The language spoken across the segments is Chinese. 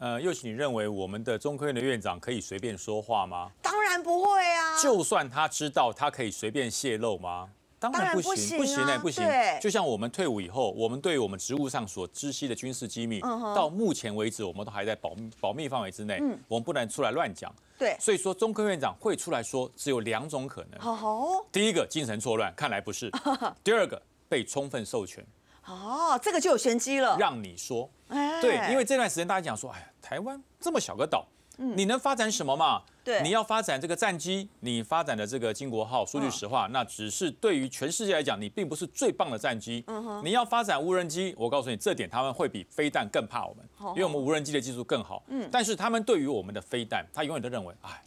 呃，又请你认为我们的中科院的院长可以随便说话吗？当然不会啊！就算他知道，他可以随便泄露吗？当然不行，不行呢，不行。就像我们退伍以后，我们对我们职务上所知悉的军事机密，到目前为止我们都还在保保密范围之内。嗯，我们不能出来乱讲。对。所以说，中科院长会出来说，只有两种可能。哦。第一个精神错乱，看来不是。第二个被充分授权。哦，这个就有玄机了。让你说。对，因为这段时间大家讲说，哎呀，台湾这么小个岛，你能发展什么嘛？对，你要发展这个战机，你发展的这个“金国号”，说句实话，那只是对于全世界来讲，你并不是最棒的战机。嗯哼，你要发展无人机，我告诉你，这点他们会比飞弹更怕我们，因为我们无人机的技术更好。嗯，但是他们对于我们的飞弹，他永远都认为，哎。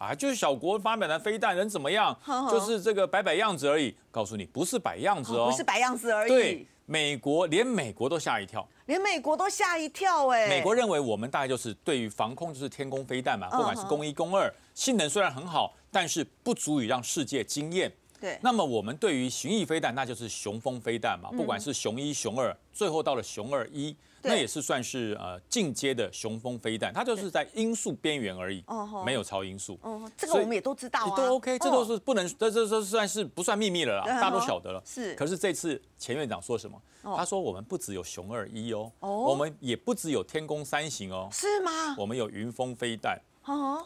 啊，就是小国发表的飞弹能怎么样？就是这个摆摆样子而已。告诉你，不是摆样子哦，不是摆样子而已。对，美国连美国都吓一跳，连美国都吓一跳哎。美国认为我们大概就是对于防空就是天空飞弹嘛，不管是攻一攻二，性能虽然很好，但是不足以让世界惊艳。对，那么我们对于巡弋飞弹，那就是雄风飞弹嘛，不管是雄一、雄二，最后到了雄二一，那也是算是呃进阶的雄风飞弹，它就是在音速边缘而已，没有超音速。哦，这个我们也都知道啊。都 OK，这都是不能，这这算是不算秘密了啦，大家都晓得了。是。可是这次钱院长说什么？他说我们不只有雄二一哦，我们也不只有天宫三型哦。是吗？我们有云峰飞弹。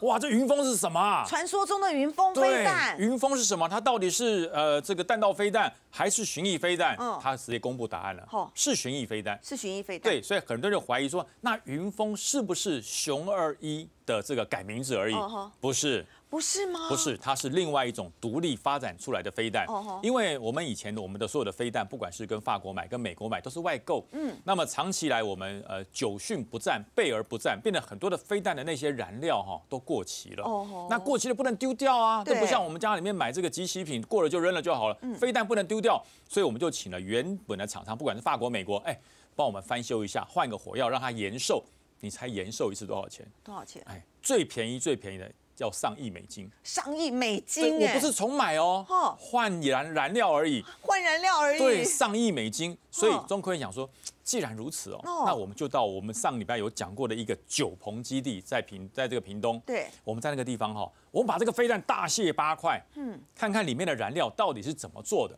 哇，这云峰是什么？传说中的云峰飞弹。云峰是什么？它到底是呃这个弹道飞弹还是巡弋飞弹？他直接公布答案了。是巡弋飞弹。是巡弋飞弹。对，所以很多人就怀疑说，那云峰是不是熊二一的这个改名字而已？不是。不是吗？不是，它是另外一种独立发展出来的飞弹。哦因为我们以前的我们的所有的飞弹，不管是跟法国买、跟美国买，都是外购。嗯。那么长期来，我们呃久训不战，备而不战，变得很多的飞弹的那些燃料哈都过期了。哦那过期了不能丢掉啊。这不像我们家里面买这个机器品，过了就扔了就好了。飞弹不能丢掉，所以我们就请了原本的厂商，不管是法国、美国，哎，帮我们翻修一下，换个火药让它延寿。你猜延寿一次多少钱？多少钱？哎，最便宜最便宜的。要上亿美金，上亿美金我不是重买哦，换燃燃料而已，换燃料而已。对，上亿美金，所以中科院想说，既然如此哦，那我们就到我们上礼拜有讲过的一个九鹏基地，在平，在这个屏东。对，我们在那个地方哈，我们把这个飞弹大卸八块，嗯，看看里面的燃料到底是怎么做的，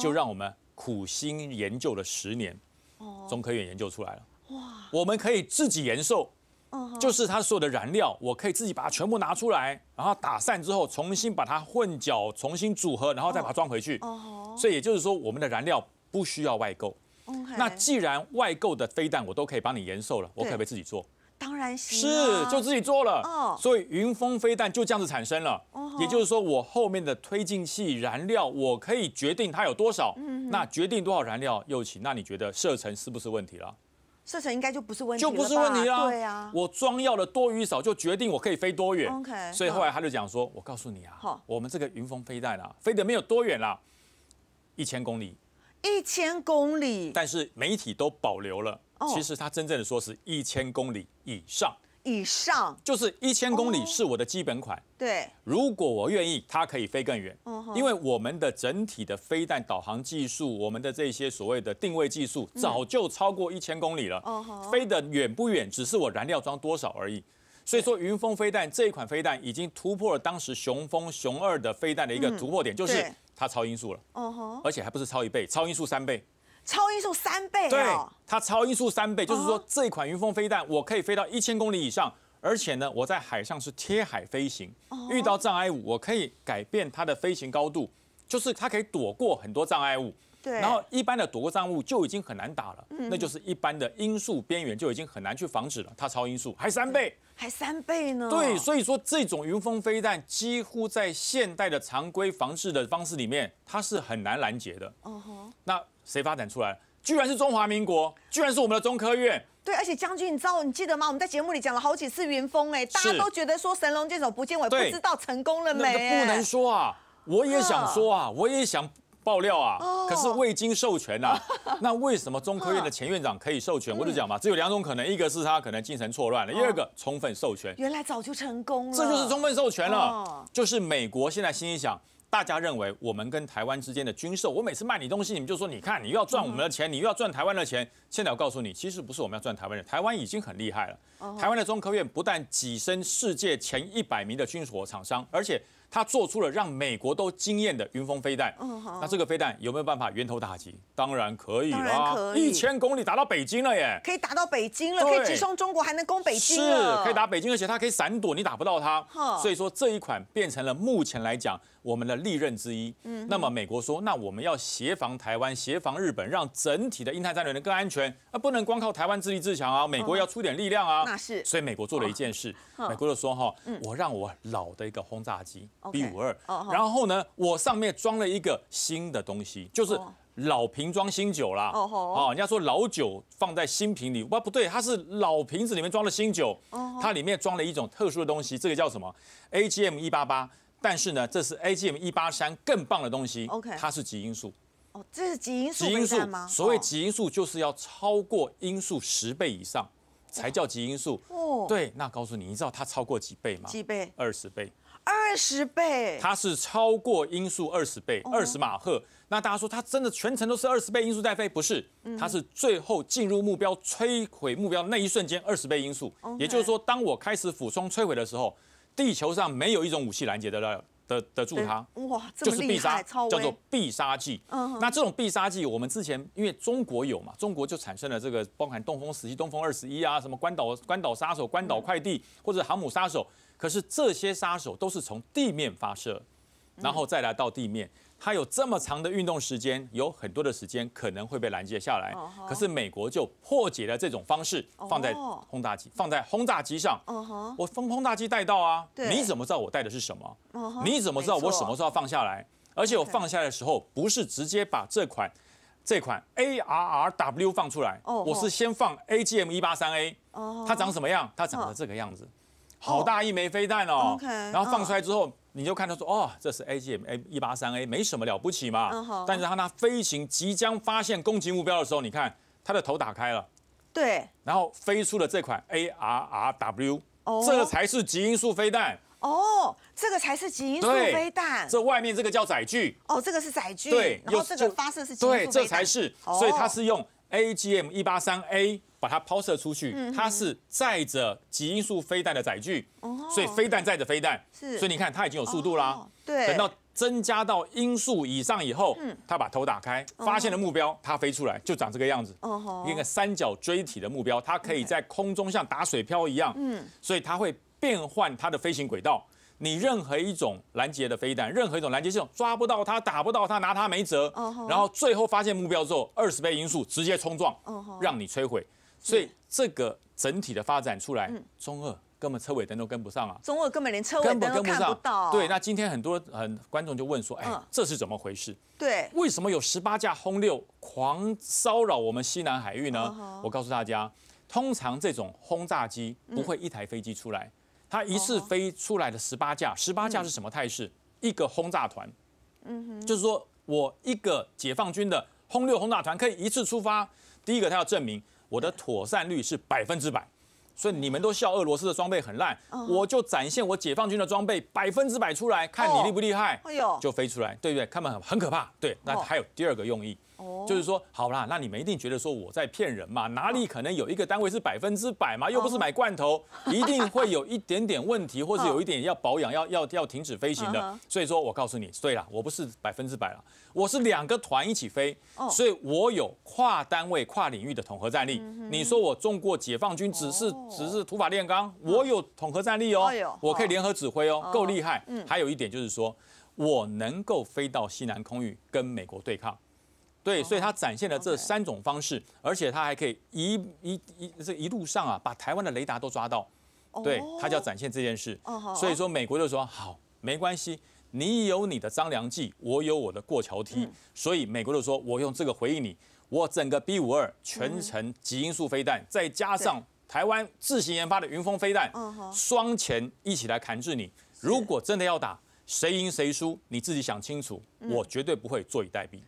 就让我们苦心研究了十年，哦，中科院研究出来了，哇，我们可以自己延寿。就是它所有的燃料，我可以自己把它全部拿出来，然后打散之后，重新把它混搅，重新组合，然后再把它装回去。哦。所以也就是说，我们的燃料不需要外购。那既然外购的飞弹我都可以帮你延寿了，我可不可以自己做？当然行。是，就自己做了。哦。所以云峰飞弹就这样子产生了。哦。也就是说，我后面的推进器燃料，我可以决定它有多少。嗯。那决定多少燃料又起，那你觉得射程是不是问题了？射程应该就不是问题，就不是问题啦。对啊，我装药的多与少就决定我可以飞多远。OK。所以后来他就讲说：“我告诉你啊，好，我们这个云峰飞弹啊，飞得没有多远啦，一千公里，一千公里。但是媒体都保留了，其实他真正的说是一千公里以上。”以上就是一千公里是我的基本款。对，如果我愿意，它可以飞更远。哦因为我们的整体的飞弹导航技术，我们的这些所谓的定位技术，早就超过一千公里了。飞得远不远，只是我燃料装多少而已。所以说，云峰飞弹这一款飞弹已经突破了当时雄风雄二的飞弹的一个突破点，就是它超音速了。哦而且还不是超一倍，超音速三倍。超音速三倍，对，它超音速三倍，就是说这款云峰飞弹，我可以飞到一千公里以上，而且呢，我在海上是贴海飞行，遇到障碍物，我可以改变它的飞行高度，就是它可以躲过很多障碍物。对，然后一般的躲过障碍物就已经很难打了，那就是一般的音速边缘就已经很难去防止了。它超音速还三倍，还三倍呢。对，所以说这种云峰飞弹，几乎在现代的常规防治的方式里面，它是很难拦截的。哦吼，那。谁发展出来？居然是中华民国，居然是我们的中科院。对，而且将军，你知道你记得吗？我们在节目里讲了好几次云峰，哎，大家都觉得说神龙见首不见尾，不知道成功了没？不能说啊，我也想说啊，我也想爆料啊，可是未经授权呐。那为什么中科院的前院长可以授权？我就讲嘛，只有两种可能，一个是他可能精神错乱了，第二个充分授权。原来早就成功了，这就是充分授权了。哦，就是美国现在心里想。大家认为我们跟台湾之间的军售，我每次卖你东西，你们就说你看你又要赚我们的钱，你又要赚台湾的钱。现在我告诉你，其实不是我们要赚台湾的，台湾已经很厉害了。台湾的中科院不但跻身世界前一百名的军火厂商，而且。他做出了让美国都惊艳的云峰飞弹，那这个飞弹有没有办法源头打击？当然可以啦，一千公里打到北京了耶，可以打到北京了，可以直冲中国，还能攻北京是，可以打北京，而且它可以闪躲，你打不到它。所以说这一款变成了目前来讲我们的利刃之一。嗯，那么美国说，那我们要协防台湾，协防日本，让整体的印太战略能更安全。那不能光靠台湾自立自强啊，美国要出点力量啊。那是。所以美国做了一件事，美国就说哈，我让我老的一个轰炸机。B 五二，然后呢，我上面装了一个新的东西，就是老瓶装新酒啦。哦人家说老酒放在新瓶里，哇，不对，它是老瓶子里面装了新酒。哦，它里面装了一种特殊的东西，这个叫什么？AGM 一八八，但是呢，这是 AGM 一八三更棒的东西。OK，它是基因素。哦，这是基因素？基因素吗？所谓基因素，就是要超过因素十倍以上。才叫极音速哦，对，那告诉你，你知道它超过几倍吗？几倍？二十倍。二十倍。它是超过音速二十倍，二十马赫。那大家说，它真的全程都是二十倍音速在飞？不是，它是最后进入目标摧毁目标那一瞬间二十倍音速。也就是说，当我开始俯冲摧毁的时候，地球上没有一种武器拦截得了。得得住他哇，就是必杀，叫做必杀技。那这种必杀技，我们之前因为中国有嘛，中国就产生了这个，包含东风十七、东风二十一啊，什么关岛、关岛杀手、关岛快递或者航母杀手。可是这些杀手都是从地面发射，然后再来到地面。它有这么长的运动时间，有很多的时间可能会被拦截下来。可是美国就破解了这种方式，放在轰炸机，放在轰炸机上。我风轰炸机带到啊，你怎么知道我带的是什么？你怎么知道我什么时候放下来？而且我放下来的时候不是直接把这款这款 ARRW 放出来，我是先放 AGM 一八三 A。它长什么样？它长得这个样子。好大一枚飞弹哦，然后放出来之后，你就看到说，哦，这是 A G M A 一八三 A 没什么了不起嘛。但是它那飞行即将发现攻击目标的时候，你看它的头打开了。对。然后飞出了这款 A R R W，哦，这才是极音速飞弹。哦，这个才是极音速飞弹。这外面这个叫载具。哦，这个是载具。对。然后这个发射是极音速飞弹。对，这才是。所以它是用 A G M 一八三 A。把它抛射出去，它是载着极音速飞弹的载具，所以飞弹载着飞弹，是，所以你看它已经有速度啦，对，等到增加到音速以上以后，嗯，它把头打开，发现了目标，它飞出来就长这个样子，哦一个三角锥体的目标，它可以在空中像打水漂一样，嗯，所以它会变换它的飞行轨道，你任何一种拦截的飞弹，任何一种拦截系统抓不到它，打不到它，拿它没辙，然后最后发现目标之后，二十倍音速直接冲撞，让你摧毁。所以这个整体的发展出来，中二根本车尾灯都跟不上啊！中二根本连车尾灯都看不到。对，那今天很多很观众就问说，哎，这是怎么回事？对，为什么有十八架轰六狂骚扰我们西南海域呢？我告诉大家，通常这种轰炸机不会一台飞机出来，它一次飞出来的十八架，十八架是什么态势？一个轰炸团。嗯哼，就是说我一个解放军的轰六轰炸团可以一次出发。第一个，他要证明。我的妥善率是百分之百，所以你们都笑俄罗斯的装备很烂，我就展现我解放军的装备百分之百出来，看你厉不厉害，哎呦，就飞出来，对不对？他们很可怕，对。那还有第二个用意。就是说，好啦，那你们一定觉得说我在骗人嘛？哪里可能有一个单位是百分之百嘛？又不是买罐头，一定会有一点点问题，或者有一点要保养，要要要停止飞行的。所以说我告诉你，对啦，我不是百分之百了，我是两个团一起飞，所以我有跨单位、跨领域的统合战力。你说我中过解放军，只是只是土法炼钢，我有统合战力哦，我可以联合指挥哦，够厉害。还有一点就是说，我能够飞到西南空域跟美国对抗。对，所以他展现了这三种方式，而且他还可以一一一这一路上啊，把台湾的雷达都抓到。对，他就要展现这件事。所以说，美国就说好，没关系，你有你的张良计，我有我的过桥梯。所以美国就说，我用这个回应你，我整个 B 五二全程极音速飞弹，再加上台湾自行研发的云峰飞弹，双前一起来砍制你。如果真的要打，谁赢谁输，你自己想清楚。我绝对不会坐以待毙。